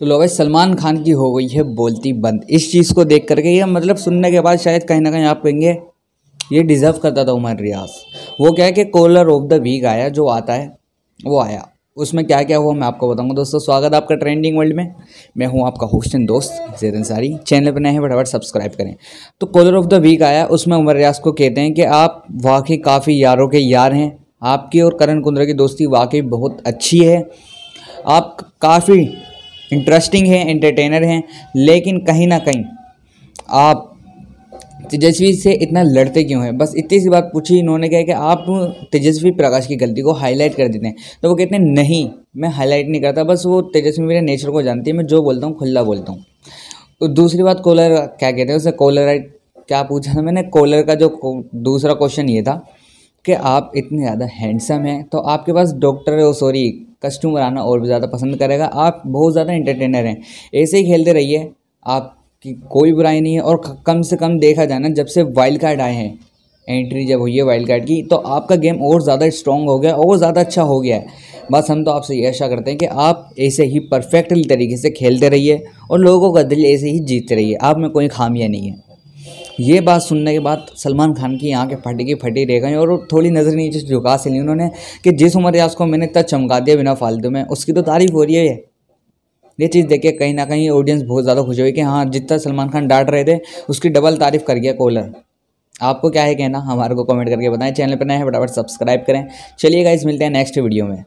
तो लो भाई सलमान खान की हो गई है बोलती बंद इस चीज़ को देख करके ये मतलब सुनने के बाद शायद कहीं ना कहीं आप कहेंगे ये डिज़र्व करता था उमर रियाज वो क्या है कि कॉलर ऑफ द वीक आया जो आता है वो आया उसमें क्या क्या हुआ मैं आपको बताऊंगा दोस्तों स्वागत आपका ट्रेंडिंग वर्ल्ड में मैं हूं आपका होस्टन दोस्त जैद अंसारी चैनल पर नए हैं बटावट सब्सक्राइब करें तो कॉलर ऑफ द वीक आया उसमें उमर रियाज को कहते हैं कि आप वाकई काफ़ी यारों के यार हैं आपकी और करण कुंद्रा की दोस्ती वाकई बहुत अच्छी है आप काफ़ी इंटरेस्टिंग है एंटरटेनर हैं लेकिन कहीं ना कहीं आप तेजस्वी से इतना लड़ते क्यों हैं बस इतनी सी बात पूछी इन्होंने कहा कि आप तेजस्वी प्रकाश की गलती को हाईलाइट कर देते हैं तो वो कहते हैं नहीं मैं हाईलाइट नहीं करता बस वो तेजस्वी मेरे नेचर को जानती है मैं जो बोलता हूँ खुला बोलता हूँ तो दूसरी बात कॉलर क्या कहते हैं उसे कॉलर क्या पूछा था मैंने कॉलर का जो दूसरा क्वेश्चन ये था कि आप इतने ज़्यादा हैंडसम हैं तो आपके पास डॉक्टर ओ सॉरी कस्टमर आना और भी ज़्यादा पसंद करेगा आप बहुत ज़्यादा इंटरटेनर हैं ऐसे ही खेलते रहिए आपकी कोई बुराई नहीं है और कम से कम देखा जाना जब से वाइल्ड कार्ड आए हैं एंट्री जब हुई है वाइल्ड कार्ड की तो आपका गेम और ज़्यादा स्ट्रॉन्ग हो गया और ज़्यादा अच्छा हो गया है बस हम तो आपसे ये आशा करते हैं कि आप ऐसे ही परफेक्टली तरीके से खेलते रहिए और लोगों का दिल ऐसे ही जीतते रहिए आप में कोई खामियाँ नहीं है ये बात सुनने के बाद सलमान खान की यहाँ के फटी की फटी रह गई और थोड़ी नज़र नीचे झुका से ली उन्होंने कि जिस उम्र रियाज को मैंने इतना चमका दिया बिना फालतू में उसकी तो तारीफ हो रही है ये चीज़ देख के कहीं ना कहीं ऑडियंस बहुत ज़्यादा खुश हुई कि हाँ जितना सलमान खान डांट रहे थे उसकी डबल तारीफ कर गया कॉलर आपको क्या है कहना हमारे को कमेंट करके बताएं चैनल पर नए हैं फटाफट सब्सक्राइब करें चलिएगा इस मिलते हैं नेक्स्ट वीडियो में